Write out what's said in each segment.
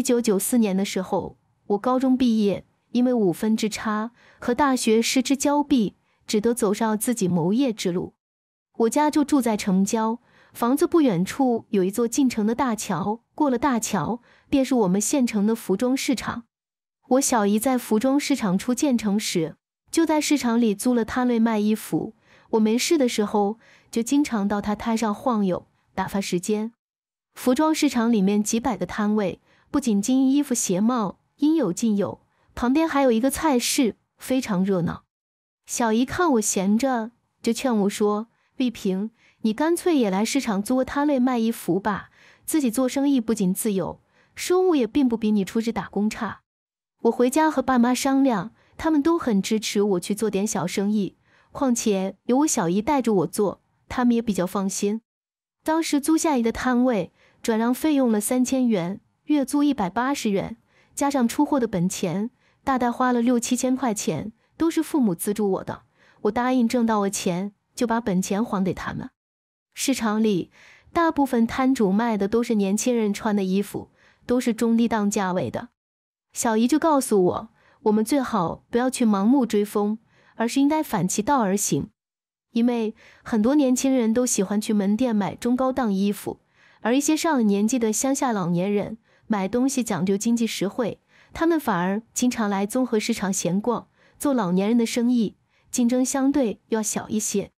一九九四年的时候，我高中毕业，因为五分之差和大学失之交臂，只得走上自己谋业之路。我家就住在城郊，房子不远处有一座进城的大桥，过了大桥便是我们县城的服装市场。我小姨在服装市场初建成时，就在市场里租了摊位卖衣服。我没事的时候，就经常到她摊上晃悠，打发时间。服装市场里面几百个摊位。不仅金衣服、鞋帽，应有尽有，旁边还有一个菜市，非常热闹。小姨看我闲着，就劝我说：“丽萍，你干脆也来市场租个摊位卖衣服吧，自己做生意不仅自由，收入也并不比你出去打工差。”我回家和爸妈商量，他们都很支持我去做点小生意，况且有我小姨带着我做，他们也比较放心。当时租下一个摊位，转让费用了三千元。月租一百八十元，加上出货的本钱，大概花了六七千块钱，都是父母资助我的。我答应挣到了钱就把本钱还给他们。市场里大部分摊主卖的都是年轻人穿的衣服，都是中低档价位的。小姨就告诉我，我们最好不要去盲目追风，而是应该反其道而行，因为很多年轻人都喜欢去门店买中高档衣服，而一些上了年纪的乡下老年人。买东西讲究经济实惠，他们反而经常来综合市场闲逛，做老年人的生意，竞争相对要小一些。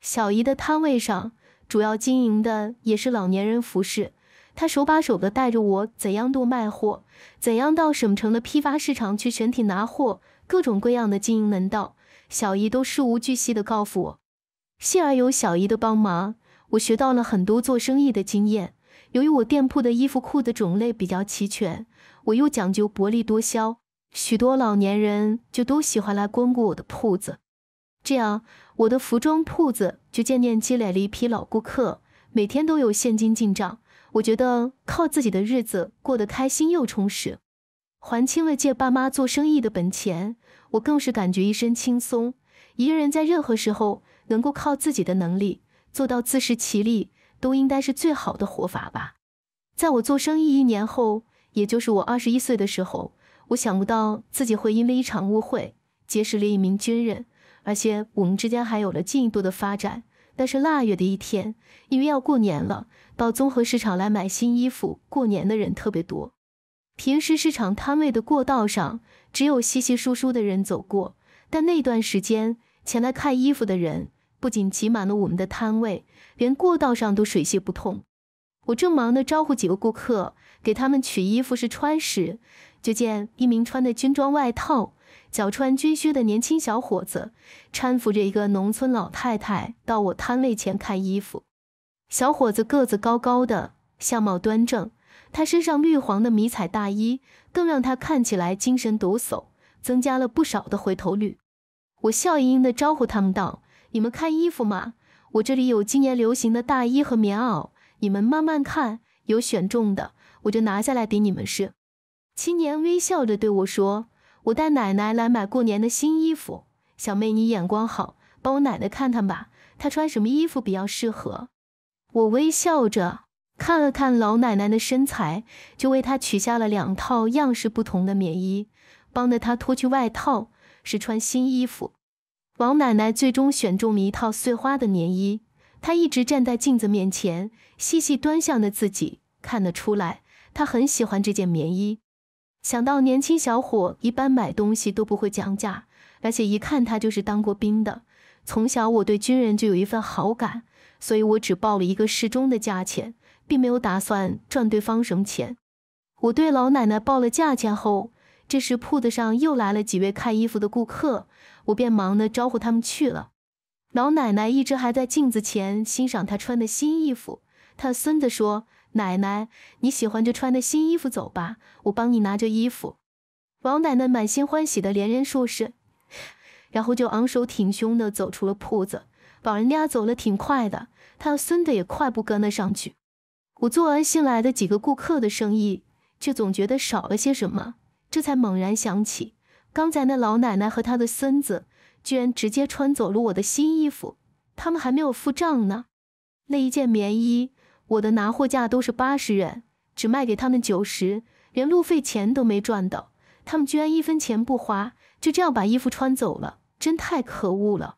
小姨的摊位上主要经营的也是老年人服饰，她手把手的带着我怎样多卖货，怎样到省城的批发市场去选品拿货，各种各样的经营门道，小姨都事无巨细的告诉我。幸而有小姨的帮忙，我学到了很多做生意的经验。由于我店铺的衣服裤子种类比较齐全，我又讲究薄利多销，许多老年人就都喜欢来光顾我的铺子，这样我的服装铺子就渐渐积累了一批老顾客，每天都有现金进账。我觉得靠自己的日子过得开心又充实，还清了借爸妈做生意的本钱，我更是感觉一身轻松。一个人在任何时候能够靠自己的能力做到自食其力。都应该是最好的活法吧。在我做生意一年后，也就是我二十一岁的时候，我想不到自己会因为一场误会结识了一名军人，而且我们之间还有了进一步的发展。但是腊月的一天，因为要过年了，到综合市场来买新衣服过年的人特别多。平时市场摊位的过道上只有稀稀疏疏的人走过，但那段时间前来看衣服的人。不仅挤满了我们的摊位，连过道上都水泄不通。我正忙着招呼几个顾客，给他们取衣服试穿时，就见一名穿的军装外套、脚穿军靴的年轻小伙子，搀扶着一个农村老太太到我摊位前看衣服。小伙子个子高高的，相貌端正，他身上绿黄的迷彩大衣更让他看起来精神抖擞，增加了不少的回头率。我笑盈盈地招呼他们道。你们看衣服嘛，我这里有今年流行的大衣和棉袄，你们慢慢看，有选中的我就拿下来给你们试。青年微笑着对我说：“我带奶奶来买过年的新衣服。”小妹，你眼光好，帮我奶奶看看吧，她穿什么衣服比较适合？我微笑着看了看老奶奶的身材，就为她取下了两套样式不同的棉衣，帮着她脱去外套，试穿新衣服。王奶奶最终选中了一套碎花的棉衣，她一直站在镜子面前细细端详着自己，看得出来她很喜欢这件棉衣。想到年轻小伙一般买东西都不会讲价，而且一看他就是当过兵的，从小我对军人就有一份好感，所以我只报了一个适中的价钱，并没有打算赚对方什么钱。我对老奶奶报了价钱后。这时，铺子上又来了几位看衣服的顾客，我便忙的招呼他们去了。老奶奶一直还在镜子前欣赏她穿的新衣服。她孙子说：“奶奶，你喜欢就穿的新衣服，走吧，我帮你拿着衣服。”王奶奶满心欢喜的连连说是，然后就昂首挺胸的走出了铺子。老人家走了挺快的，她孙子也快步跟了上去。我做完新来的几个顾客的生意，却总觉得少了些什么。这才猛然想起，刚才那老奶奶和她的孙子居然直接穿走了我的新衣服，他们还没有付账呢。那一件棉衣，我的拿货价都是八十元，只卖给他们九十，连路费钱都没赚到。他们居然一分钱不花，就这样把衣服穿走了，真太可恶了！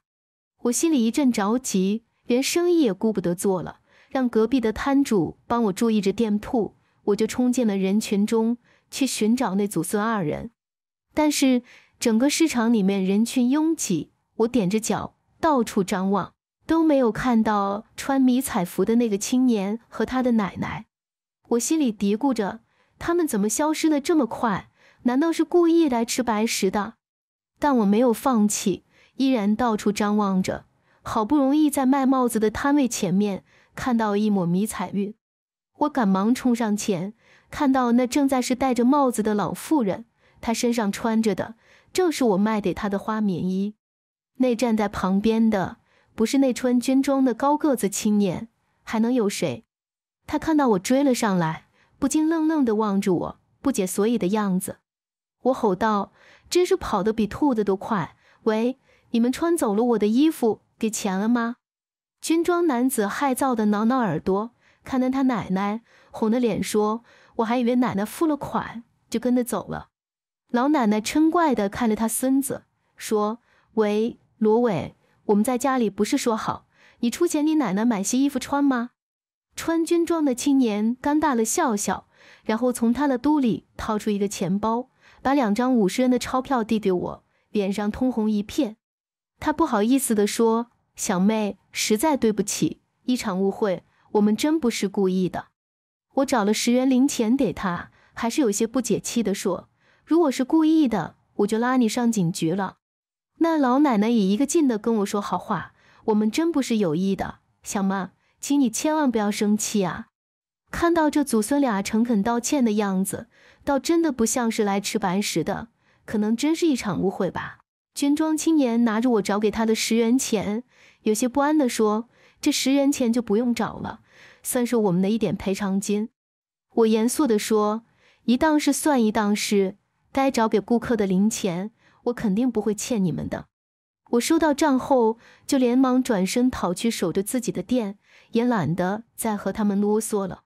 我心里一阵着急，连生意也顾不得做了，让隔壁的摊主帮我注意着店铺，我就冲进了人群中。去寻找那祖孙二人，但是整个市场里面人群拥挤，我踮着脚到处张望，都没有看到穿迷彩服的那个青年和他的奶奶。我心里嘀咕着，他们怎么消失的这么快？难道是故意来吃白食的？但我没有放弃，依然到处张望着。好不容易在卖帽子的摊位前面看到一抹迷彩晕，我赶忙冲上前。看到那正在是戴着帽子的老妇人，她身上穿着的正是我卖给她的花棉衣。那站在旁边的不是那穿军装的高个子青年，还能有谁？他看到我追了上来，不禁愣愣的望着我，不解所以的样子。我吼道：“真是跑得比兔子都快！喂，你们穿走了我的衣服，给钱了吗？”军装男子害臊的挠挠耳朵，看到他奶奶红着脸说。我还以为奶奶付了款就跟着走了。老奶奶嗔怪地看着他孙子，说：“喂，罗伟，我们在家里不是说好，你出钱你奶奶买些衣服穿吗？”穿军装的青年尴尬地笑笑，然后从他的兜里掏出一个钱包，把两张五十元的钞票递给我，脸上通红一片。他不好意思地说：“小妹，实在对不起，一场误会，我们真不是故意的。”我找了十元零钱给他，还是有些不解气的说：“如果是故意的，我就拉你上警局了。”那老奶奶也一个劲的跟我说好话：“我们真不是有意的，小妈，请你千万不要生气啊！”看到这祖孙俩诚恳道歉的样子，倒真的不像是来吃白食的，可能真是一场误会吧。军装青年拿着我找给他的十元钱，有些不安的说：“这十元钱就不用找了。”算是我们的一点赔偿金。我严肃地说：“一档是算一档是，该找给顾客的零钱，我肯定不会欠你们的。”我收到账后，就连忙转身跑去守着自己的店，也懒得再和他们啰嗦了。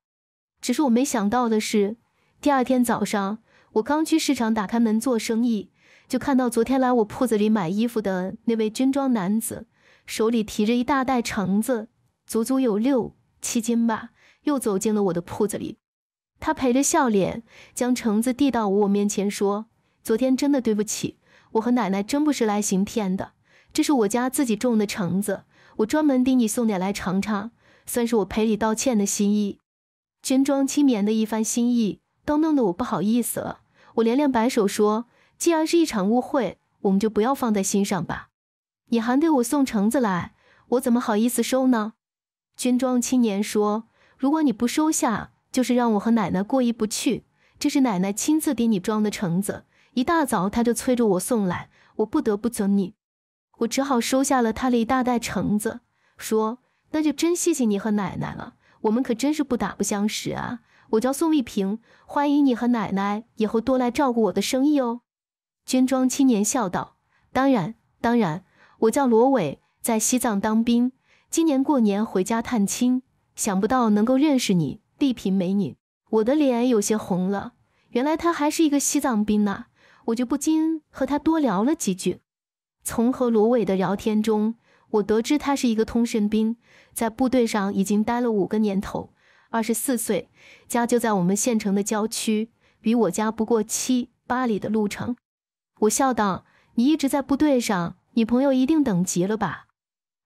只是我没想到的是，第二天早上，我刚去市场打开门做生意，就看到昨天来我铺子里买衣服的那位军装男子，手里提着一大袋橙子，足足有六。七斤吧，又走进了我的铺子里。他陪着笑脸，将橙子递到我面前，说：“昨天真的对不起，我和奶奶真不是来行骗的。这是我家自己种的橙子，我专门给你送点来尝尝，算是我赔礼道歉的心意。”军装青棉的一番心意，都弄得我不好意思了。我连连摆手说：“既然是一场误会，我们就不要放在心上吧。你还给我送橙子来，我怎么好意思收呢？”军装青年说：“如果你不收下，就是让我和奶奶过意不去。这是奶奶亲自给你装的橙子，一大早他就催着我送来，我不得不尊你。我只好收下了他的一大袋橙子，说：那就真谢谢你和奶奶了。我们可真是不打不相识啊！我叫宋丽萍，欢迎你和奶奶以后多来照顾我的生意哦。”军装青年笑道：“当然，当然，我叫罗伟，在西藏当兵。”今年过年回家探亲，想不到能够认识你丽萍美女，我的脸有些红了。原来他还是一个西藏兵呐，我就不禁和他多聊了几句。从和罗伟的聊天中，我得知他是一个通讯兵，在部队上已经待了五个年头，二十四岁，家就在我们县城的郊区，离我家不过七八里的路程。我笑道：“你一直在部队上，你朋友一定等急了吧？”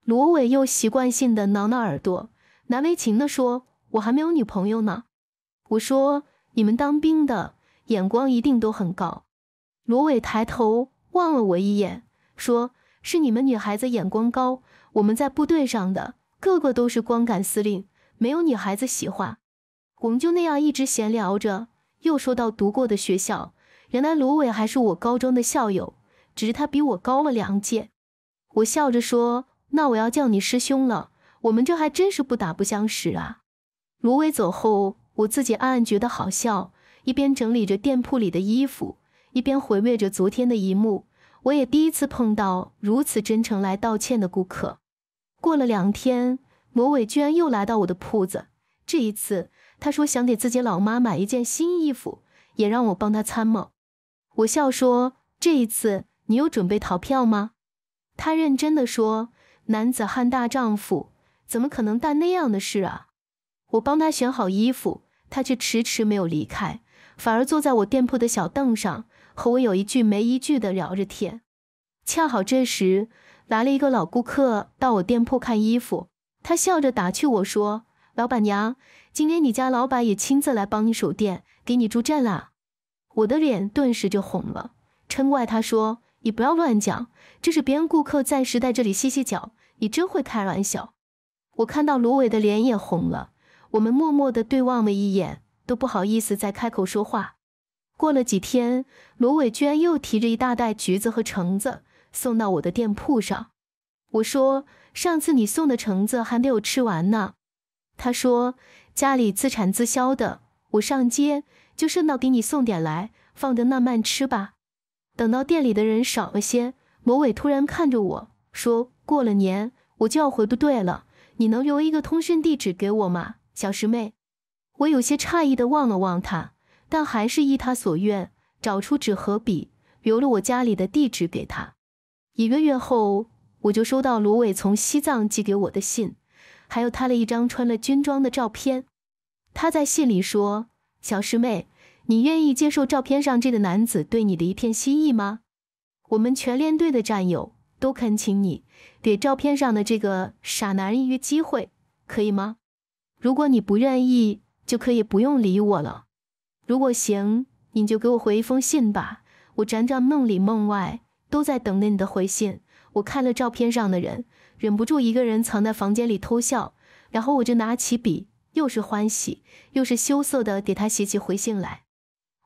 罗伟又习惯性的挠挠耳朵，难为情地说：“我还没有女朋友呢。”我说：“你们当兵的眼光一定都很高。”罗伟抬头望了我一眼，说：“是你们女孩子眼光高，我们在部队上的个个都是光杆司令，没有女孩子喜欢。”我们就那样一直闲聊着，又说到读过的学校。原来罗伟还是我高中的校友，只是他比我高了两届。我笑着说。那我要叫你师兄了，我们这还真是不打不相识啊。罗伟走后，我自己暗暗觉得好笑，一边整理着店铺里的衣服，一边回味着昨天的一幕。我也第一次碰到如此真诚来道歉的顾客。过了两天，魔伟居然又来到我的铺子，这一次他说想给自己老妈买一件新衣服，也让我帮他参谋。我笑说：“这一次你有准备逃票吗？”他认真的说。男子汉大丈夫，怎么可能干那样的事啊！我帮他选好衣服，他却迟迟没有离开，反而坐在我店铺的小凳上，和我有一句没一句的聊着天。恰好这时来了一个老顾客到我店铺看衣服，他笑着打趣我说：“老板娘，今天你家老板也亲自来帮你守店，给你助阵啦！”我的脸顿时就红了，嗔怪他说：“你不要乱讲，这是别人顾客暂时在这里歇歇脚。”你真会开玩笑，我看到芦苇的脸也红了。我们默默的对望了一眼，都不好意思再开口说话。过了几天，芦苇居然又提着一大袋橘子和橙子送到我的店铺上。我说：“上次你送的橙子还没有吃完呢。”他说：“家里自产自销的，我上街就顺道给你送点来，放着慢慢吃吧。”等到店里的人少了些，芦苇突然看着我说。过了年我就要回部队了，你能留一个通讯地址给我吗，小师妹？我有些诧异的望了望他，但还是依他所愿，找出纸和笔，留了我家里的地址给他。一个月后，我就收到芦苇从西藏寄给我的信，还有他的一张穿了军装的照片。他在信里说：“小师妹，你愿意接受照片上这个男子对你的一片心意吗？我们全连队的战友。”都恳请你给照片上的这个傻男人一个机会，可以吗？如果你不愿意，就可以不用理我了。如果行，你就给我回一封信吧。我辗转梦里梦外，都在等着你的回信。我看了照片上的人，忍不住一个人藏在房间里偷笑。然后我就拿起笔，又是欢喜又是羞涩的给他写起回信来。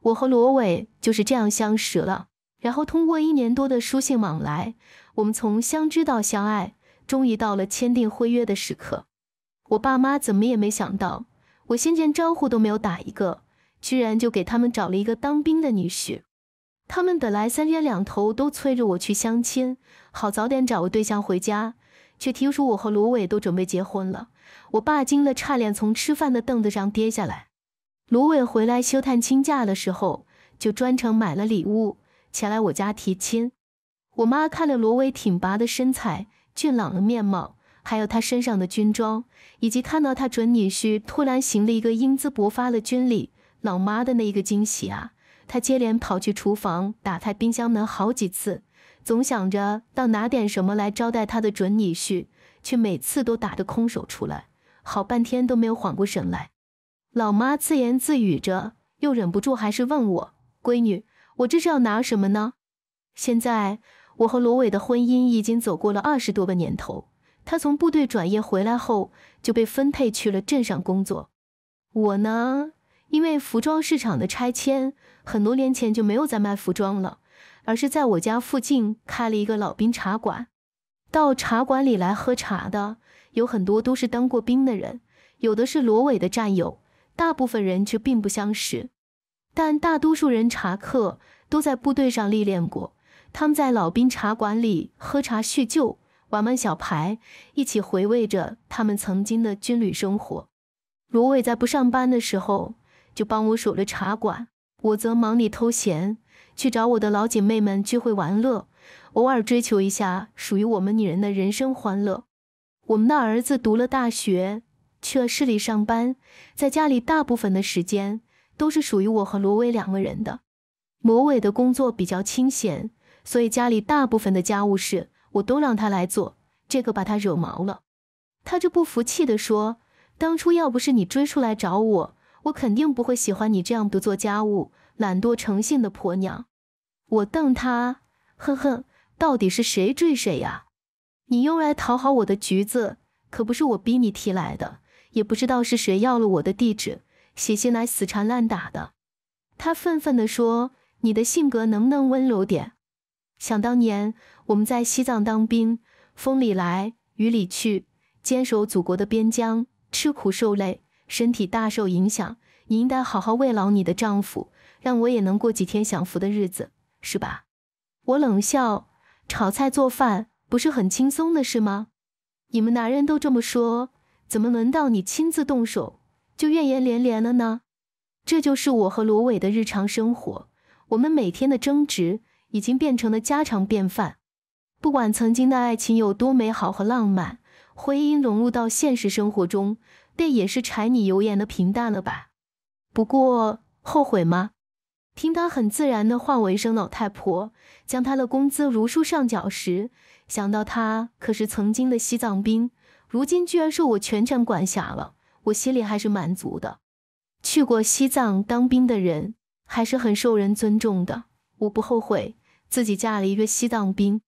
我和罗伟就是这样相识了。然后通过一年多的书信往来，我们从相知到相爱，终于到了签订婚约的时刻。我爸妈怎么也没想到，我先前招呼都没有打一个，居然就给他们找了一个当兵的女婿。他们本来三天两头都催着我去相亲，好早点找个对象回家，却听说我和芦苇都准备结婚了。我爸惊得差点从吃饭的凳子上跌下来。芦苇回来休探亲假的时候，就专程买了礼物。前来我家提亲，我妈看了罗威挺拔的身材、俊朗的面貌，还有他身上的军装，以及看到他准女婿突然行了一个英姿勃发的军礼，老妈的那个惊喜啊！她接连跑去厨房，打开冰箱门好几次，总想着到拿点什么来招待她的准女婿，却每次都打得空手出来，好半天都没有缓过神来。老妈自言自语着，又忍不住还是问我：“闺女。”我这是要拿什么呢？现在我和罗伟的婚姻已经走过了二十多个年头。他从部队转业回来后，就被分配去了镇上工作。我呢，因为服装市场的拆迁，很多年前就没有再卖服装了，而是在我家附近开了一个老兵茶馆。到茶馆里来喝茶的，有很多都是当过兵的人，有的是罗伟的战友，大部分人却并不相识。但大多数人茶客都在部队上历练过，他们在老兵茶馆里喝茶叙旧，玩玩小牌，一起回味着他们曾经的军旅生活。罗伟在不上班的时候就帮我守着茶馆，我则忙里偷闲去找我的老姐妹们聚会玩乐，偶尔追求一下属于我们女人的人生欢乐。我们的儿子读了大学，去了市里上班，在家里大部分的时间。都是属于我和罗威两个人的。魔伟的工作比较清闲，所以家里大部分的家务事我都让他来做，这个把他惹毛了。他就不服气的说：“当初要不是你追出来找我，我肯定不会喜欢你这样不做家务、懒惰成性的婆娘。”我瞪他，呵呵，到底是谁追谁呀？你用来讨好我的橘子，可不是我逼你提来的，也不知道是谁要了我的地址。写信来死缠烂打的，他愤愤地说：“你的性格能不能温柔点？想当年我们在西藏当兵，风里来雨里去，坚守祖国的边疆，吃苦受累，身体大受影响。你应该好好慰劳你的丈夫，让我也能过几天享福的日子，是吧？”我冷笑：“炒菜做饭不是很轻松的事吗？你们男人都这么说，怎么轮到你亲自动手？”就怨言连连了呢。这就是我和罗伟的日常生活，我们每天的争执已经变成了家常便饭。不管曾经的爱情有多美好和浪漫，婚姻融入到现实生活中，便也是柴米油盐的平淡了吧。不过后悔吗？听他很自然的唤为一声老太婆，将他的工资如数上缴时，想到他可是曾经的西藏兵，如今居然受我全权管辖了。我心里还是满足的。去过西藏当兵的人还是很受人尊重的，我不后悔自己嫁了一个西藏兵。